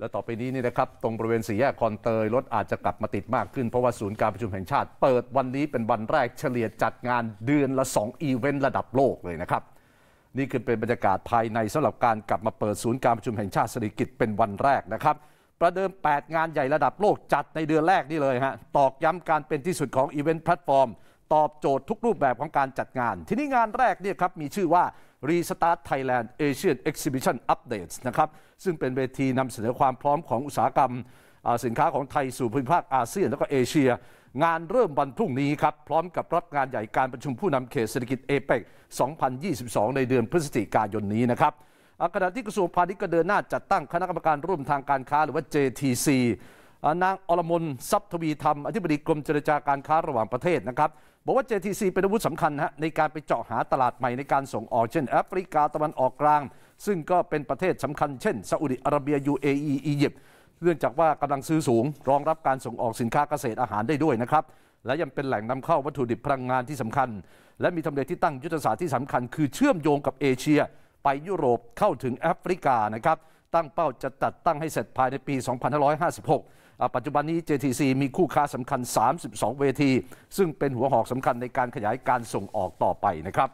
และต่อไปนี้นี่นะครับตรงบริเวณสี่แยกคอนเตยรถอาจจะกลับมาติดมากขึ้นเพราะว่าศูนย์การประชุมแห่งชาติเปิดวันนี้เป็นวันแรก เฉลี่ยจัดงานเดือนละ 2 อีเวนต์ระดับโลกเลยนะครับนี่คือเป็นบรรยากาศภายในสำหรับการกลับมาเปิดศูนย์การประชุมแห่งชาติเศรษฐกิจเป็นวันแรกนะครับ ประเดิม 8 งานใหญ่ระดับโลกจัดในเดือนแรกนี่เลยฮะตอกย้ำการเป็นที่สุดของอีเวนต์แพลตฟอร์มตอบโจทย์ทุกรูปแบบของการจัดงาน ทีนี้งานแรกเนี่ยครับมีชื่อว่า Restart Thailand Asian Exhibition Updates นะครับซึ่งเป็นเวทีนำเสนอความพร้อมของอุตสาหกรรมสินค้าของไทยสู่ภูมิภาคอาเซียน และก็เอเชีย งานเริ่มวันพรุ่งนี้ครับพร้อมกับรับงานใหญ่การประชุมผู้นำเขตเศรษฐกิจเอเปก2022 ในเดือนพฤศจิกายนนี้นะครับขณะที่กระทรวงพาณิชย์ก็เดินหน้าจัดตั้งคณะกรรมการร่วมทางการค้าหรือว่า JTC นางอรมนทรัพย์ทวีธรรมอธิบดีกรมเจรจาการค้าระหว่างประเทศนะครับบอกว่า JTC เป็นอาวุธสำคัญฮะในการไปเจาะหาตลาดใหม่ในการส่งออกเช่น แอฟริกาตะวันออกกลาง ซึ่งก็เป็นประเทศสำคัญ เช่นซาอุดิอาระเบีย UAE อียิปต์เนื่องจากว่ากำลังซื้อสูงรองรับการส่งออกสินค้าเกษตรอาหารได้ด้วยนะครับ และยังเป็นแหล่งนำเข้าวัตถุดิบพลังงานที่สำคัญ และมีทำเลที่ตั้งยุทธศาสตร์ที่สำคัญคือเชื่อมโยงกับเอเชีย ไปยุโรปเข้าถึงแอฟริกานะครับตั้งเป้าจะตัดตั้งให้เสร็จภายในปี 2556 ปัจจุบันนี้ JTC มีคู่ค้าสำคัญ 32 เวที ซึ่งเป็นหัวหอกสำคัญในการขยายการส่งออกต่อไปนะครับ